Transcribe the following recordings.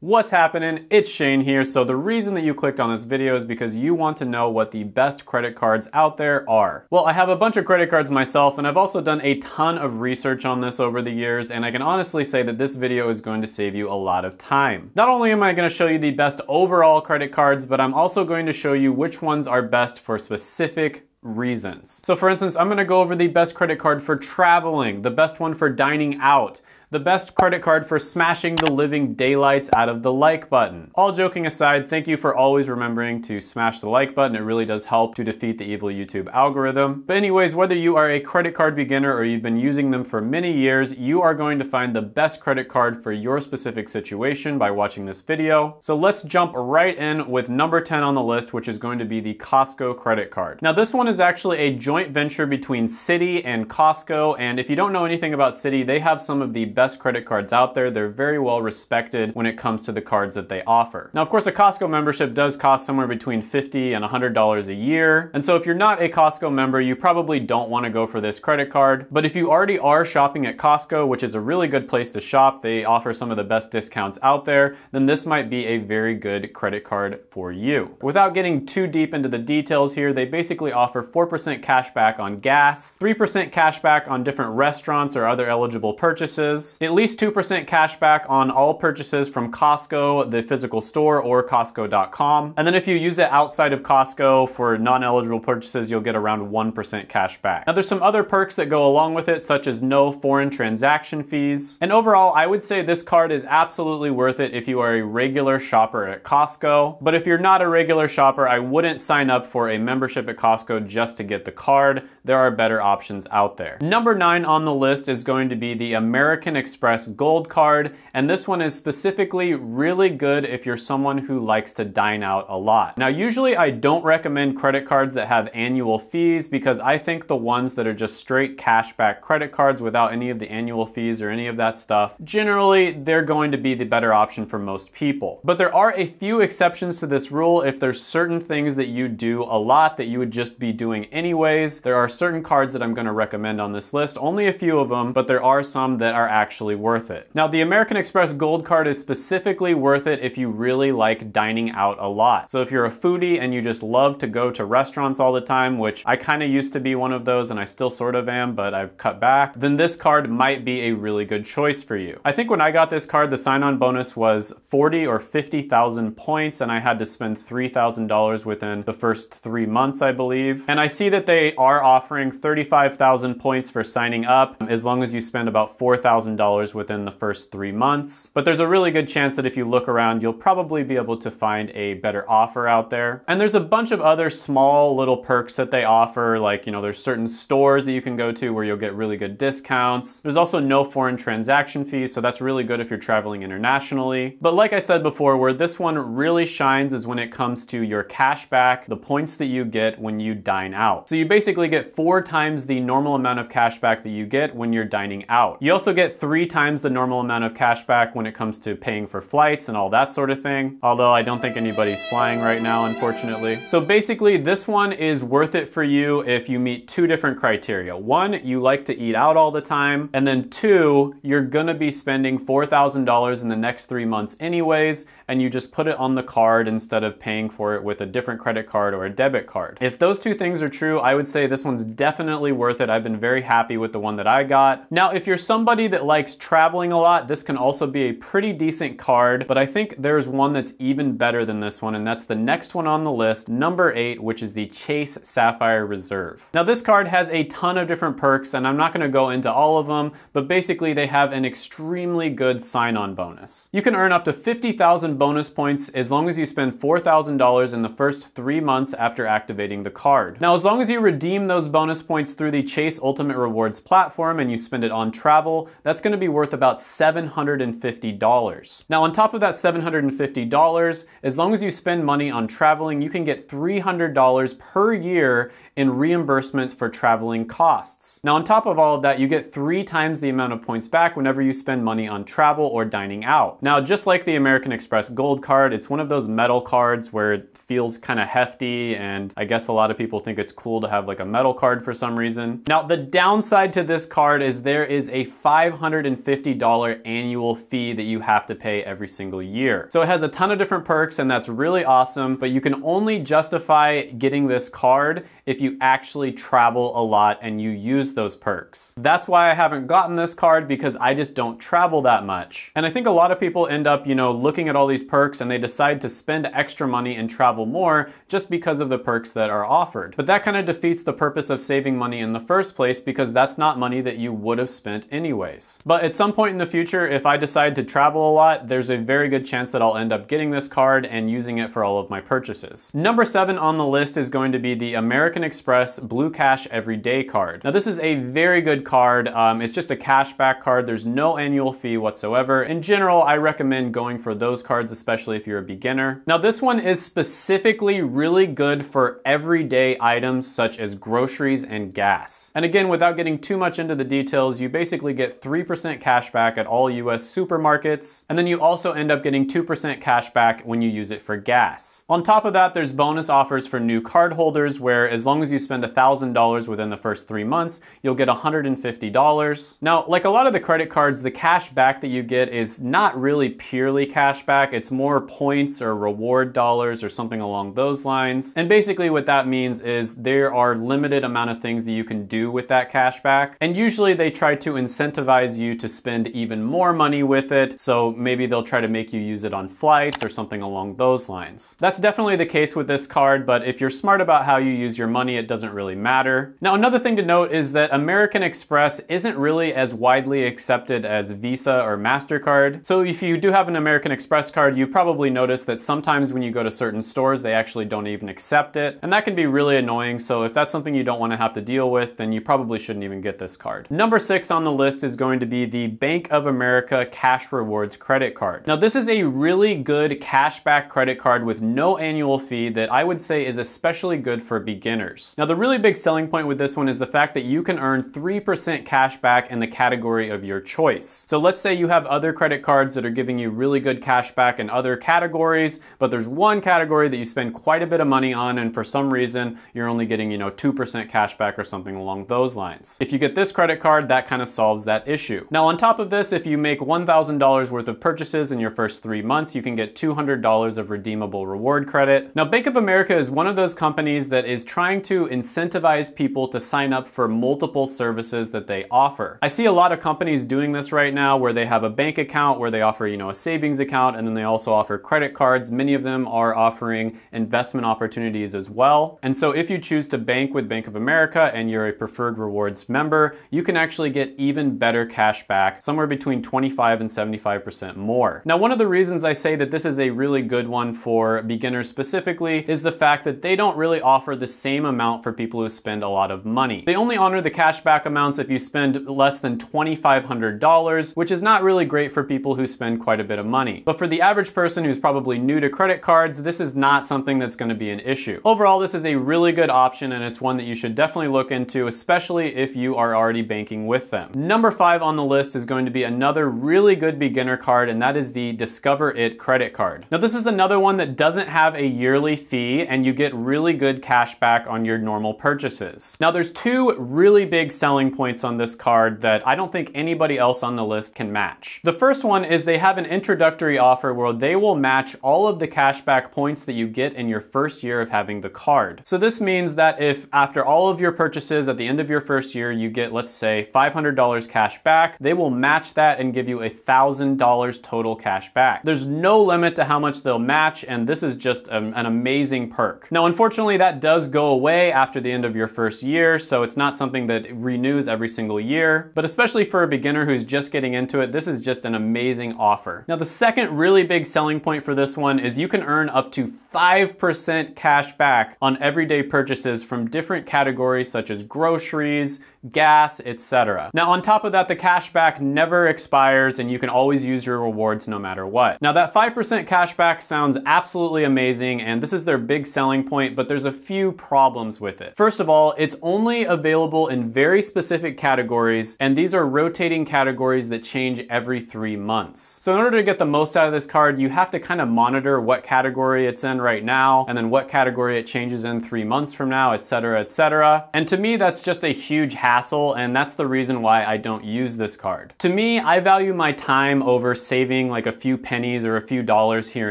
What's happening? It's Shane here. So the reason that you clicked on this video is because you want to know what the best credit cards out there are. Well, I have a bunch of credit cards myself and I've also done a ton of research on this over the years and I can honestly say that this video is going to save you a lot of time. Not only am I going to show you the best overall credit cards, but I'm also going to show you which ones are best for specific reasons. So for instance, I'm gonna go over the best credit card for traveling, the best one for dining out, the best credit card for smashing the living daylights out of the like button. All joking aside, thank you for always remembering to smash the like button. It really does help to defeat the evil YouTube algorithm. But anyways, whether you are a credit card beginner or you've been using them for many years, you are going to find the best credit card for your specific situation by watching this video. So let's jump right in with number 10 on the list, which is going to be the Costco credit card. Now this one is actually a joint venture between Citi and Costco. And if you don't know anything about Citi, they have some of the best credit cards out there. They're very well respected when it comes to the cards that they offer. Now, of course, a Costco membership does cost somewhere between $50 and $100 a year. And so if you're not a Costco member, you probably don't wanna go for this credit card. But if you already are shopping at Costco, which is a really good place to shop, they offer some of the best discounts out there, then this might be a very good credit card for you. Without getting too deep into the details here, they basically offer 4% cash back on gas, 3% cash back on different restaurants or other eligible purchases, at least 2% cash back on all purchases from Costco, the physical store, or Costco.com. And then if you use it outside of Costco for non-eligible purchases, you'll get around 1% cash back. Now there's some other perks that go along with it, such as no foreign transaction fees. And overall, I would say this card is absolutely worth it if you are a regular shopper at Costco. But if you're not a regular shopper, I wouldn't sign up for a membership at Costco just to get the card. There are better options out there. Number nine on the list is going to be the American Express Gold Card, and this one is specifically really good if you're someone who likes to dine out a lot. Now, usually I don't recommend credit cards that have annual fees because I think the ones that are just straight cashback credit cards without any of the annual fees or any of that stuff, generally they're going to be the better option for most people. But there are a few exceptions to this rule if there's certain things that you do a lot that you would just be doing anyways. There are certain cards that I'm gonna recommend on this list, only a few of them, but there are some that are actually actually worth it. Now, the American Express Gold Card is specifically worth it if you really like dining out a lot. So if you're a foodie and you just love to go to restaurants all the time, which I kind of used to be one of those and I still sort of am, but I've cut back, then this card might be a really good choice for you. I think when I got this card, the sign-on bonus was 40 or 50,000 points and I had to spend $3,000 within the first three months, I believe. And I see that they are offering 35,000 points for signing up as long as you spend about 4000 $1,000 within the first three months. But there's a really good chance that if you look around, you'll probably be able to find a better offer out there. And there's a bunch of other small little perks that they offer, like, you know, there's certain stores that you can go to where you'll get really good discounts. There's also no foreign transaction fees, so that's really good if you're traveling internationally. But like I said before, where this one really shines is when it comes to your cash back, the points that you get when you dine out. So you basically get four times the normal amount of cash back that you get when you're dining out. You also get three three times the normal amount of cash back when it comes to paying for flights and all that sort of thing. Although I don't think anybody's flying right now, unfortunately. So basically this one is worth it for you if you meet two different criteria. One, you like to eat out all the time. And then two, you're gonna be spending $4,000 in the next three months anyways, and you just put it on the card instead of paying for it with a different credit card or a debit card. If those two things are true, I would say this one's definitely worth it. I've been very happy with the one that I got. Now, if you're somebody that likes traveling a lot, this can also be a pretty decent card, but I think there's one that's even better than this one, and that's the next one on the list, number eight, which is the Chase Sapphire Reserve. Now this card has a ton of different perks, and I'm not gonna go into all of them, but basically they have an extremely good sign-on bonus. You can earn up to 50,000 bonus points as long as you spend $4,000 in the first three months after activating the card. Now, as long as you redeem those bonus points through the Chase Ultimate Rewards platform and you spend it on travel, that's that's gonna be worth about $750. Now, on top of that $750, as long as you spend money on traveling, you can get $300 per year in reimbursement for traveling costs. Now, on top of all of that, you get three times the amount of points back whenever you spend money on travel or dining out. Now, just like the American Express Gold Card, it's one of those metal cards where it feels kind of hefty, and I guess a lot of people think it's cool to have like a metal card for some reason. Now, the downside to this card is there is a 500 $150 annual fee that you have to pay every single year. So it has a ton of different perks and that's really awesome, but you can only justify getting this card if you actually travel a lot and you use those perks. That's why I haven't gotten this card because I just don't travel that much. And I think a lot of people end up, you know, looking at all these perks and they decide to spend extra money and travel more just because of the perks that are offered. But that kind of defeats the purpose of saving money in the first place because that's not money that you would have spent anyways. But at some point in the future, if I decide to travel a lot, there's a very good chance that I'll end up getting this card and using it for all of my purchases. Number seven on the list is going to be the American Express Blue Cash Everyday card. Now this is a very good card. Um, it's just a cashback card. There's no annual fee whatsoever. In general, I recommend going for those cards, especially if you're a beginner. Now this one is specifically really good for everyday items such as groceries and gas. And again, without getting too much into the details, you basically get three 3% cash back at all US supermarkets, and then you also end up getting 2% cash back when you use it for gas. On top of that, there's bonus offers for new cardholders where as long as you spend $1,000 within the first three months, you'll get $150. Now, like a lot of the credit cards, the cash back that you get is not really purely cash back. It's more points or reward dollars or something along those lines. And basically what that means is there are limited amount of things that you can do with that cash back. And usually they try to incentivize you to spend even more money with it. So maybe they'll try to make you use it on flights or something along those lines. That's definitely the case with this card, but if you're smart about how you use your money, it doesn't really matter. Now, another thing to note is that American Express isn't really as widely accepted as Visa or MasterCard. So if you do have an American Express card, you probably notice that sometimes when you go to certain stores, they actually don't even accept it. And that can be really annoying. So if that's something you don't want to have to deal with, then you probably shouldn't even get this card. Number six on the list is going to be the Bank of America Cash Rewards credit card. Now, this is a really good cashback credit card with no annual fee that I would say is especially good for beginners. Now, the really big selling point with this one is the fact that you can earn 3% cashback in the category of your choice. So let's say you have other credit cards that are giving you really good cashback in other categories, but there's one category that you spend quite a bit of money on and for some reason you're only getting, you know, 2% cashback or something along those lines. If you get this credit card, that kind of solves that issue. Now on top of this, if you make $1,000 worth of purchases in your first three months, you can get $200 of redeemable reward credit. Now Bank of America is one of those companies that is trying to incentivize people to sign up for multiple services that they offer. I see a lot of companies doing this right now where they have a bank account where they offer, you know, a savings account and then they also offer credit cards. Many of them are offering investment opportunities as well. And so if you choose to bank with Bank of America and you're a preferred rewards member, you can actually get even better cash back, somewhere between 25 and 75% more. Now, one of the reasons I say that this is a really good one for beginners specifically is the fact that they don't really offer the same amount for people who spend a lot of money. They only honor the cashback amounts if you spend less than $2,500, which is not really great for people who spend quite a bit of money. But for the average person who's probably new to credit cards, this is not something that's gonna be an issue. Overall, this is a really good option and it's one that you should definitely look into, especially if you are already banking with them. Number five on the list is going to be another really good beginner card, and that is the Discover It credit card. Now, this is another one that doesn't have a yearly fee, and you get really good cash back on your normal purchases. Now, there's two really big selling points on this card that I don't think anybody else on the list can match. The first one is they have an introductory offer where they will match all of the cash back points that you get in your first year of having the card. So this means that if after all of your purchases at the end of your first year, you get, let's say, $500 cash back, back, they will match that and give you a $1,000 total cash back. There's no limit to how much they'll match, and this is just an amazing perk. Now, unfortunately, that does go away after the end of your first year, so it's not something that renews every single year, but especially for a beginner who's just getting into it, this is just an amazing offer. Now, the second really big selling point for this one is you can earn up to 5% cash back on everyday purchases from different categories such as groceries, gas, etc. Now on top of that, the cashback never expires and you can always use your rewards no matter what. Now that 5% cashback sounds absolutely amazing and this is their big selling point, but there's a few problems with it. First of all, it's only available in very specific categories and these are rotating categories that change every three months. So in order to get the most out of this card, you have to kind of monitor what category it's in right now and then what category it changes in three months from now, etc., etc. And to me, that's just a huge hassle, and that's the reason why I don't use this card. To me, I value my time over saving like a few pennies or a few dollars here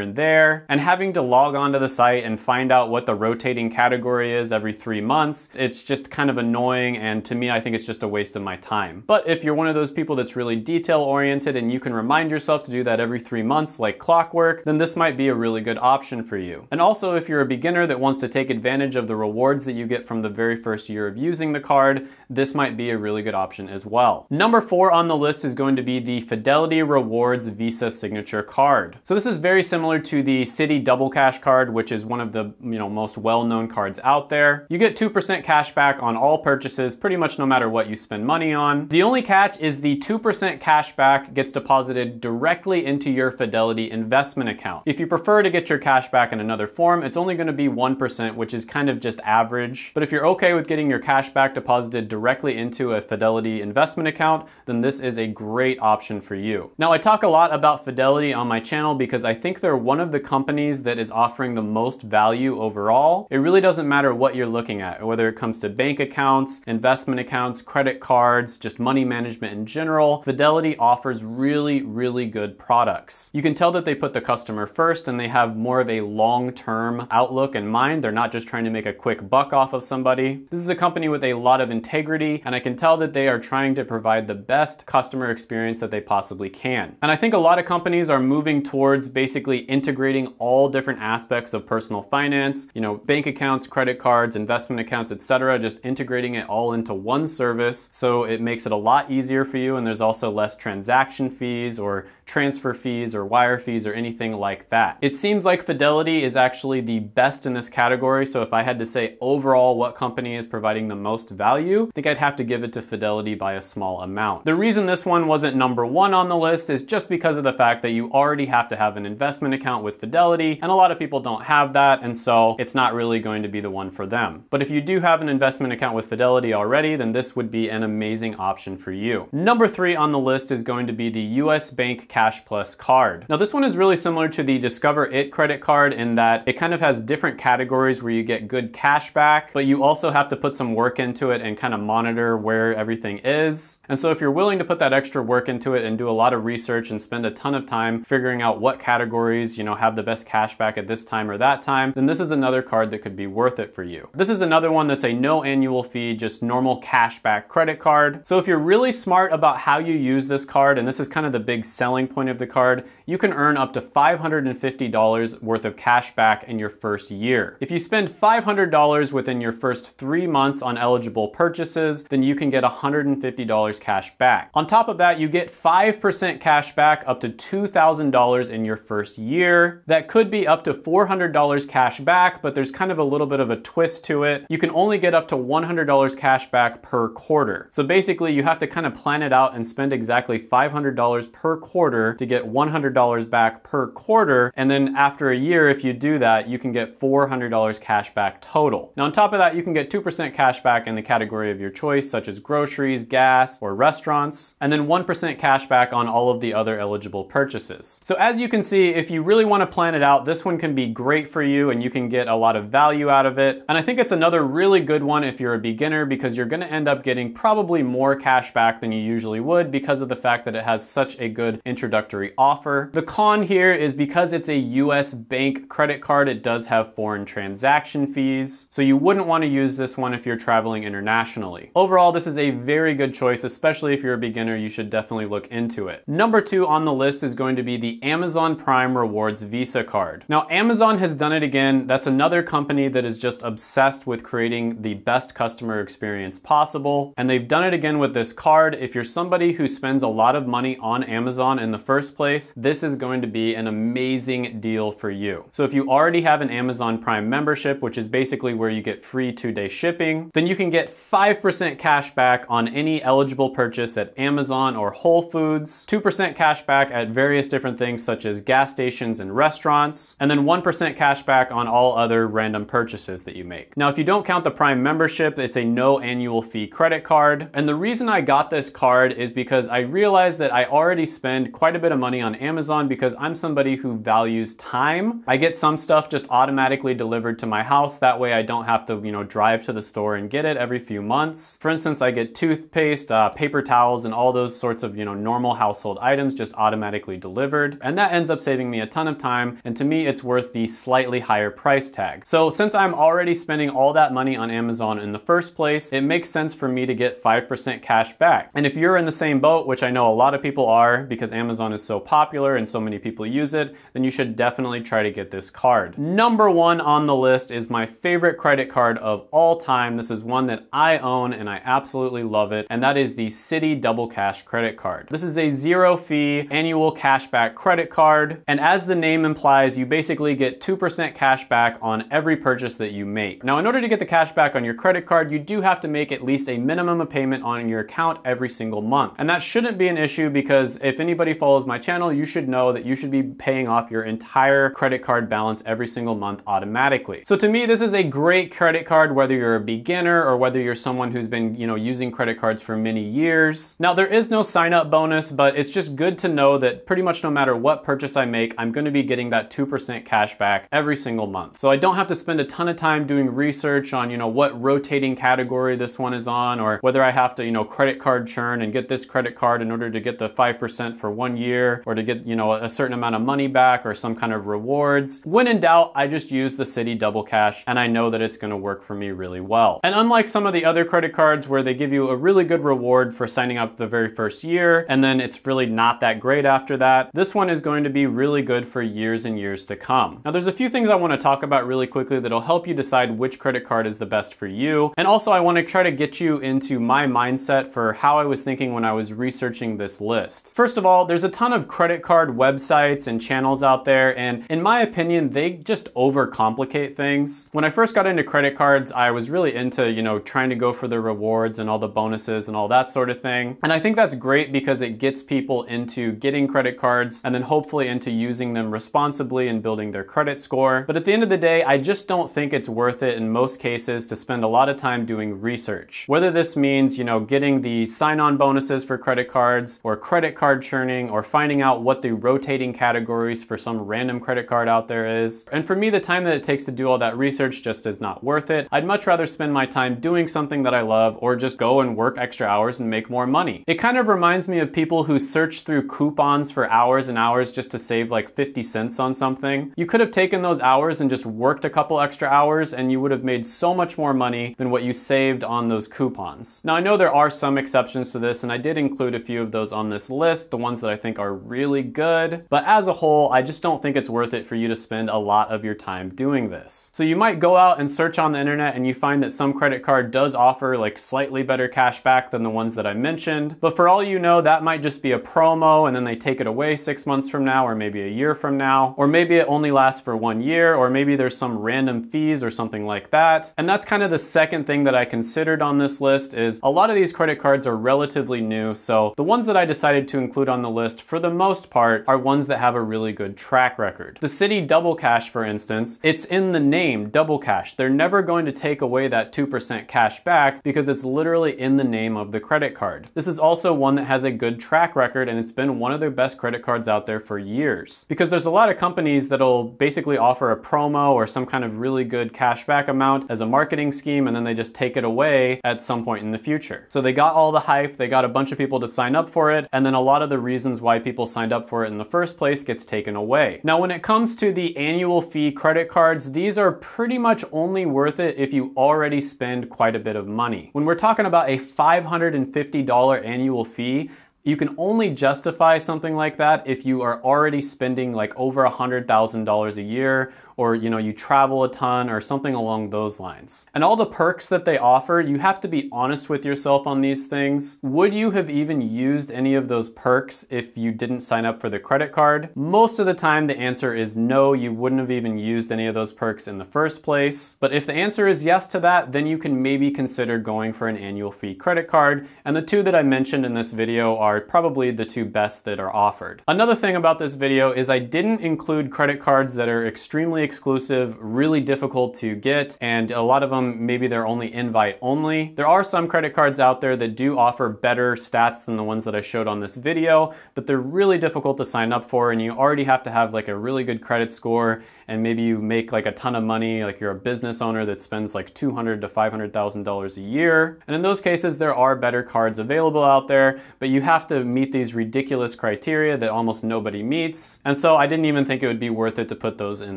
and there, and having to log onto the site and find out what the rotating category is every three months. It's just kind of annoying, and to me, I think it's just a waste of my time. But if you're one of those people that's really detail oriented and you can remind yourself to do that every three months like clockwork, then this might be a really good option for you. And also, if you're a beginner that wants to take advantage of the rewards that you get from the very first year of using the card, this this might be a really good option as well. Number four on the list is going to be the Fidelity Rewards Visa Signature Card. So this is very similar to the Citi Double Cash Card, which is one of the you know most well-known cards out there. You get 2% cash back on all purchases, pretty much no matter what you spend money on. The only catch is the 2% cash back gets deposited directly into your Fidelity investment account. If you prefer to get your cash back in another form, it's only gonna be 1%, which is kind of just average. But if you're okay with getting your cash back deposited directly directly into a Fidelity investment account, then this is a great option for you. Now, I talk a lot about Fidelity on my channel because I think they're one of the companies that is offering the most value overall. It really doesn't matter what you're looking at, whether it comes to bank accounts, investment accounts, credit cards, just money management in general, Fidelity offers really, really good products. You can tell that they put the customer first and they have more of a long-term outlook in mind. They're not just trying to make a quick buck off of somebody. This is a company with a lot of integrity and I can tell that they are trying to provide the best customer experience that they possibly can. And I think a lot of companies are moving towards basically integrating all different aspects of personal finance, you know, bank accounts, credit cards, investment accounts, etc., just integrating it all into one service so it makes it a lot easier for you and there's also less transaction fees or transfer fees or wire fees or anything like that. It seems like Fidelity is actually the best in this category, so if I had to say overall what company is providing the most value, I think I'd have to give it to Fidelity by a small amount. The reason this one wasn't number one on the list is just because of the fact that you already have to have an investment account with Fidelity, and a lot of people don't have that, and so it's not really going to be the one for them. But if you do have an investment account with Fidelity already, then this would be an amazing option for you. Number three on the list is going to be the US Bank Cash Plus card. Now this one is really similar to the Discover It credit card in that it kind of has different categories where you get good cash back, but you also have to put some work into it and kind of monitor where everything is. And so if you're willing to put that extra work into it and do a lot of research and spend a ton of time figuring out what categories, you know, have the best cash back at this time or that time, then this is another card that could be worth it for you. This is another one that's a no annual fee, just normal cash back credit card. So if you're really smart about how you use this card, and this is kind of the big selling point of the card, you can earn up to $550 worth of cash back in your first year. If you spend $500 within your first three months on eligible purchases, then you can get $150 cash back. On top of that, you get 5% cash back up to $2,000 in your first year. That could be up to $400 cash back, but there's kind of a little bit of a twist to it. You can only get up to $100 cash back per quarter. So basically, you have to kind of plan it out and spend exactly $500 per quarter quarter to get $100 back per quarter. And then after a year, if you do that, you can get $400 cash back total. Now on top of that, you can get 2% cash back in the category of your choice, such as groceries, gas, or restaurants, and then 1% cash back on all of the other eligible purchases. So as you can see, if you really wanna plan it out, this one can be great for you and you can get a lot of value out of it. And I think it's another really good one if you're a beginner because you're gonna end up getting probably more cash back than you usually would because of the fact that it has such a good interest introductory offer. The con here is because it's a US bank credit card, it does have foreign transaction fees. So you wouldn't wanna use this one if you're traveling internationally. Overall, this is a very good choice, especially if you're a beginner, you should definitely look into it. Number two on the list is going to be the Amazon Prime Rewards Visa card. Now, Amazon has done it again. That's another company that is just obsessed with creating the best customer experience possible. And they've done it again with this card. If you're somebody who spends a lot of money on Amazon and in the first place, this is going to be an amazing deal for you. So if you already have an Amazon Prime membership, which is basically where you get free two-day shipping, then you can get 5% cash back on any eligible purchase at Amazon or Whole Foods, 2% cash back at various different things such as gas stations and restaurants, and then 1% cash back on all other random purchases that you make. Now, if you don't count the Prime membership, it's a no annual fee credit card. And the reason I got this card is because I realized that I already spend quite a bit of money on Amazon because I'm somebody who values time. I get some stuff just automatically delivered to my house. That way I don't have to, you know, drive to the store and get it every few months. For instance, I get toothpaste, uh, paper towels, and all those sorts of, you know, normal household items just automatically delivered. And that ends up saving me a ton of time. And to me, it's worth the slightly higher price tag. So since I'm already spending all that money on Amazon in the first place, it makes sense for me to get 5% cash back. And if you're in the same boat, which I know a lot of people are because Amazon Amazon is so popular and so many people use it, then you should definitely try to get this card. Number one on the list is my favorite credit card of all time. This is one that I own and I absolutely love it, and that is the Citi Double Cash Credit Card. This is a zero fee annual cashback credit card, and as the name implies, you basically get 2% cash back on every purchase that you make. Now, in order to get the cash back on your credit card, you do have to make at least a minimum of payment on your account every single month. And that shouldn't be an issue because if anybody follows my channel, you should know that you should be paying off your entire credit card balance every single month automatically. So to me, this is a great credit card, whether you're a beginner or whether you're someone who's been, you know, using credit cards for many years. Now there is no sign up bonus, but it's just good to know that pretty much no matter what purchase I make, I'm gonna be getting that 2% cash back every single month. So I don't have to spend a ton of time doing research on, you know, what rotating category this one is on or whether I have to, you know, credit card churn and get this credit card in order to get the 5% for one one year or to get, you know, a certain amount of money back or some kind of rewards. When in doubt, I just use the City Double Cash and I know that it's gonna work for me really well. And unlike some of the other credit cards where they give you a really good reward for signing up the very first year and then it's really not that great after that, this one is going to be really good for years and years to come. Now there's a few things I wanna talk about really quickly that'll help you decide which credit card is the best for you. And also I wanna try to get you into my mindset for how I was thinking when I was researching this list. First of all, there's there's a ton of credit card websites and channels out there, and in my opinion, they just overcomplicate things. When I first got into credit cards, I was really into, you know, trying to go for the rewards and all the bonuses and all that sort of thing. And I think that's great because it gets people into getting credit cards and then hopefully into using them responsibly and building their credit score. But at the end of the day, I just don't think it's worth it in most cases to spend a lot of time doing research. Whether this means, you know, getting the sign-on bonuses for credit cards or credit card churning or finding out what the rotating categories for some random credit card out there is. And for me, the time that it takes to do all that research just is not worth it. I'd much rather spend my time doing something that I love or just go and work extra hours and make more money. It kind of reminds me of people who search through coupons for hours and hours just to save like 50 cents on something. You could have taken those hours and just worked a couple extra hours and you would have made so much more money than what you saved on those coupons. Now I know there are some exceptions to this and I did include a few of those on this list, the ones that that I think are really good, but as a whole, I just don't think it's worth it for you to spend a lot of your time doing this. So you might go out and search on the internet and you find that some credit card does offer like slightly better cash back than the ones that I mentioned, but for all you know, that might just be a promo and then they take it away six months from now or maybe a year from now, or maybe it only lasts for one year, or maybe there's some random fees or something like that. And that's kind of the second thing that I considered on this list is a lot of these credit cards are relatively new, so the ones that I decided to include on the list list, for the most part, are ones that have a really good track record. The city Double Cash, for instance, it's in the name Double Cash. They're never going to take away that 2% cash back because it's literally in the name of the credit card. This is also one that has a good track record and it's been one of the best credit cards out there for years. Because there's a lot of companies that'll basically offer a promo or some kind of really good cash back amount as a marketing scheme and then they just take it away at some point in the future. So they got all the hype, they got a bunch of people to sign up for it, and then a lot of the reasons reasons why people signed up for it in the first place gets taken away. Now, when it comes to the annual fee credit cards, these are pretty much only worth it if you already spend quite a bit of money. When we're talking about a $550 annual fee, you can only justify something like that if you are already spending like over $100,000 a year or you know you travel a ton or something along those lines. And all the perks that they offer, you have to be honest with yourself on these things. Would you have even used any of those perks if you didn't sign up for the credit card? Most of the time the answer is no, you wouldn't have even used any of those perks in the first place. But if the answer is yes to that, then you can maybe consider going for an annual fee credit card. And the two that I mentioned in this video are probably the two best that are offered. Another thing about this video is I didn't include credit cards that are extremely exclusive, really difficult to get, and a lot of them, maybe they're only invite only. There are some credit cards out there that do offer better stats than the ones that I showed on this video, but they're really difficult to sign up for, and you already have to have like a really good credit score and maybe you make like a ton of money, like you're a business owner that spends like 200 to $500,000 a year. And in those cases, there are better cards available out there, but you have to meet these ridiculous criteria that almost nobody meets. And so I didn't even think it would be worth it to put those in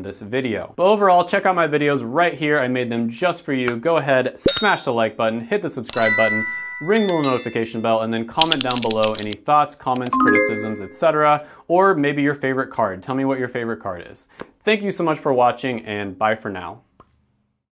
this video. But overall, check out my videos right here. I made them just for you. Go ahead, smash the like button, hit the subscribe button, ring the notification bell, and then comment down below any thoughts, comments, criticisms, etc. Or maybe your favorite card. Tell me what your favorite card is. Thank you so much for watching and bye for now.